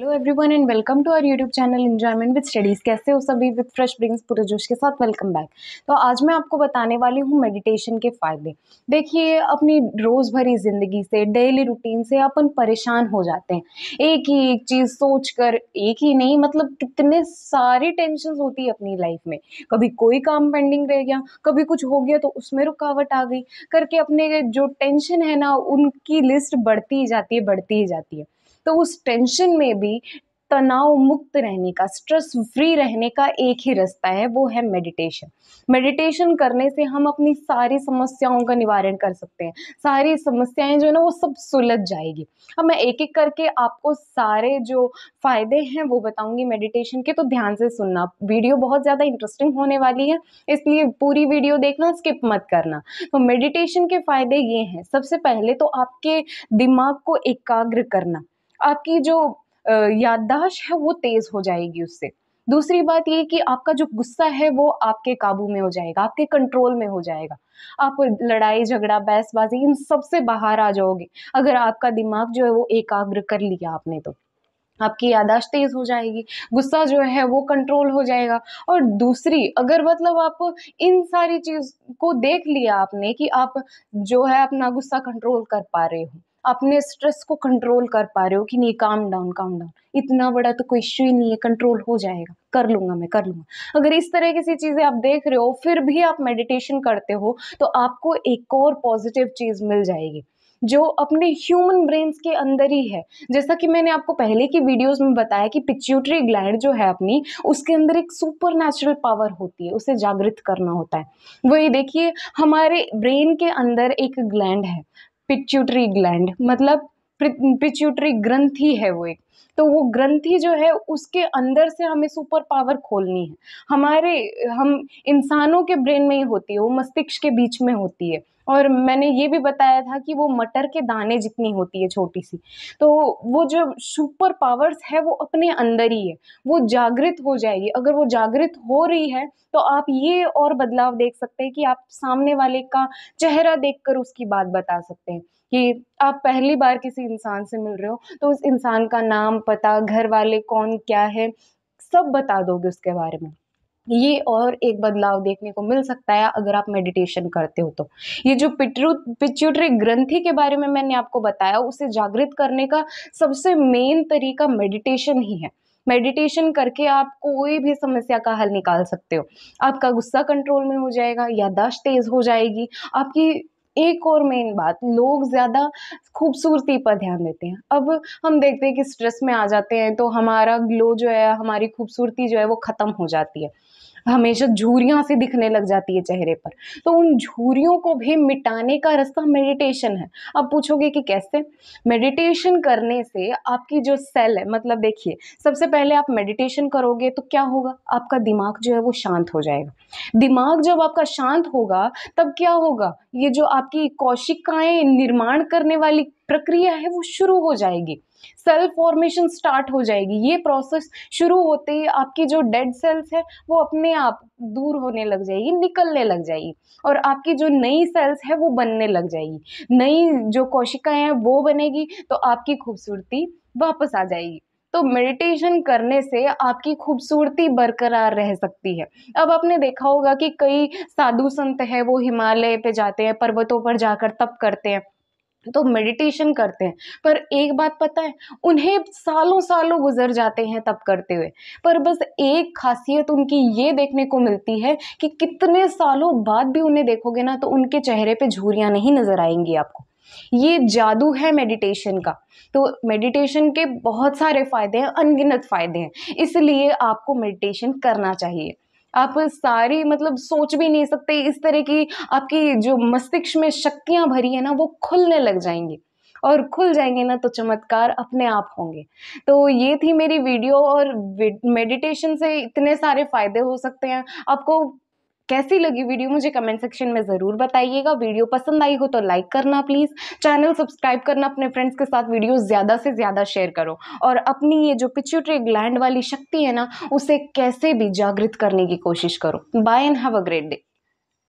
hello everyone and welcome to our YouTube channel enjoyment with studies कैसे हो सभी with fresh brings पूरे जोश के साथ वेलकम बैक तो आज मैं आपको बताने वाली हूँ मेडिटेशन के फ़ायदे देखिए अपनी रोज़ भरी ज़िंदगी से डेली रूटीन से अपन परेशान हो जाते हैं एक ही एक चीज़ सोच कर एक ही नहीं मतलब कितने सारी टेंशन होती है अपनी लाइफ में कभी कोई काम पेंडिंग रह गया कभी कुछ हो गया तो उसमें रुकावट आ गई करके अपने जो टेंशन है ना उनकी लिस्ट बढ़ती ही जाती है बढ़ती ही जाती है तो उस टेंशन में भी तनाव मुक्त रहने का स्ट्रेस फ्री रहने का एक ही रास्ता है वो है मेडिटेशन मेडिटेशन करने से हम अपनी सारी समस्याओं का निवारण कर सकते हैं सारी समस्याएं जो है ना वो सब सुलझ जाएगी अब मैं एक एक करके आपको सारे जो फायदे हैं वो बताऊंगी मेडिटेशन के तो ध्यान से सुनना वीडियो बहुत ज़्यादा इंटरेस्टिंग होने वाली है इसलिए पूरी वीडियो देखना स्किप मत करना तो मेडिटेशन के फायदे ये हैं सबसे पहले तो आपके दिमाग को एकाग्र करना आपकी जो याददाश्त है वो तेज़ हो जाएगी उससे दूसरी बात ये कि आपका जो गुस्सा है वो आपके काबू में हो जाएगा आपके कंट्रोल में हो जाएगा आप लड़ाई झगड़ा बहसबाजी इन सब से बाहर आ जाओगे अगर आपका दिमाग जो है वो एकाग्र कर लिया आपने तो आपकी यादाश्त तेज़ हो जाएगी गुस्सा जो है वो कंट्रोल हो जाएगा और दूसरी अगर मतलब आप इन सारी चीज़ को देख लिया आपने कि आप जो है अपना गुस्सा कंट्रोल कर पा रहे हो अपने स्ट्रेस को कंट्रोल कर पा रहे हो कि नहीं काम डाउन काम डाउन इतना बड़ा तो कोई इश्यू ही नहीं है कंट्रोल हो जाएगा कर लूंगा मैं कर लूंगा अगर इस तरह की चीज़ें आप देख रहे हो फिर भी आप मेडिटेशन करते हो तो आपको एक और पॉजिटिव चीज़ मिल जाएगी जो अपने ह्यूमन ब्रेन्स के अंदर ही है जैसा कि मैंने आपको पहले की वीडियोस में बताया कि पिच्यूटरी ग्लैंड जो है अपनी उसके अंदर एक सुपर नेचुरल पावर होती है उसे जागृत करना होता है वही देखिए हमारे ब्रेन के अंदर एक ग्लैंड है पिट्यूटरी ग्लैंड मतलब प्रिच्यूटरी ग्रंथि है वो एक तो वो ग्रंथि जो है उसके अंदर से हमें सुपर पावर खोलनी है हमारे हम इंसानों के ब्रेन में ही होती है वो मस्तिष्क के बीच में होती है और मैंने ये भी बताया था कि वो मटर के दाने जितनी होती है छोटी सी तो वो जो सुपर पावर्स है वो अपने अंदर ही है वो जागृत हो जाएगी अगर वो जागृत हो रही है तो आप ये और बदलाव देख सकते हैं कि आप सामने वाले का चेहरा देखकर उसकी बात बता सकते हैं कि आप पहली बार किसी इंसान से मिल रहे हो तो उस इंसान का नाम पता घर वाले कौन क्या है सब बता दोगे उसके बारे में ये और एक बदलाव देखने को मिल सकता है अगर आप मेडिटेशन करते हो तो ये जो पिट्रू पिच्यूटरी ग्रंथि के बारे में मैंने आपको बताया उसे जागृत करने का सबसे मेन तरीका मेडिटेशन ही है मेडिटेशन करके आप कोई भी समस्या का हल निकाल सकते हो आपका गुस्सा कंट्रोल में हो जाएगा यादाश्त तेज़ हो जाएगी आपकी एक और मेन बात लोग ज़्यादा खूबसूरती पर ध्यान देते हैं अब हम देखते हैं कि स्ट्रेस में आ जाते हैं तो हमारा ग्लो जो है हमारी खूबसूरती जो है वो ख़त्म हो जाती है हमेशा झूरियाँ से दिखने लग जाती है चेहरे पर तो उन झूरियों को भी मिटाने का रास्ता मेडिटेशन है अब पूछोगे कि कैसे मेडिटेशन करने से आपकी जो सेल है मतलब देखिए सबसे पहले आप मेडिटेशन करोगे तो क्या होगा आपका दिमाग जो है वो शांत हो जाएगा दिमाग जब आपका शांत होगा तब क्या होगा ये जो आप की कोशिकाएं निर्माण करने वाली प्रक्रिया है वो शुरू हो जाएगी सेल फॉर्मेशन स्टार्ट हो जाएगी ये प्रोसेस शुरू होते ही आपकी जो डेड सेल्स है वो अपने आप दूर होने लग जाएगी निकलने लग जाएगी और आपकी जो नई सेल्स है वो बनने लग जाएगी नई जो कोशिकाएं हैं वो बनेगी तो आपकी खूबसूरती वापस आ जाएगी तो मेडिटेशन करने से आपकी खूबसूरती बरकरार रह सकती है अब आपने देखा होगा कि कई साधु संत हैं वो हिमालय पे जाते हैं पर्वतों पर जाकर तप करते हैं तो मेडिटेशन करते हैं पर एक बात पता है उन्हें सालों सालों गुजर जाते हैं तब करते हुए पर बस एक खासियत उनकी ये देखने को मिलती है कि कितने सालों बाद भी उन्हें देखोगे ना तो उनके चेहरे पे झूरियाँ नहीं नज़र आएंगी आपको ये जादू है मेडिटेशन का तो मेडिटेशन के बहुत सारे फ़ायदे हैं अनगिनत फ़ायदे हैं इसलिए आपको मेडिटेशन करना चाहिए आप सारी मतलब सोच भी नहीं सकते इस तरह की आपकी जो मस्तिष्क में शक्तियां भरी है ना वो खुलने लग जाएंगी और खुल जाएंगे ना तो चमत्कार अपने आप होंगे तो ये थी मेरी वीडियो और मेडिटेशन से इतने सारे फ़ायदे हो सकते हैं आपको कैसी लगी वीडियो मुझे कमेंट सेक्शन में ज़रूर बताइएगा वीडियो पसंद आई हो तो लाइक करना प्लीज़ चैनल सब्सक्राइब करना अपने फ्रेंड्स के साथ वीडियो ज़्यादा से ज़्यादा शेयर करो और अपनी ये जो पिच्यूटरी ग्लैंड वाली शक्ति है ना उसे कैसे भी जागृत करने की कोशिश करो bye and have a great day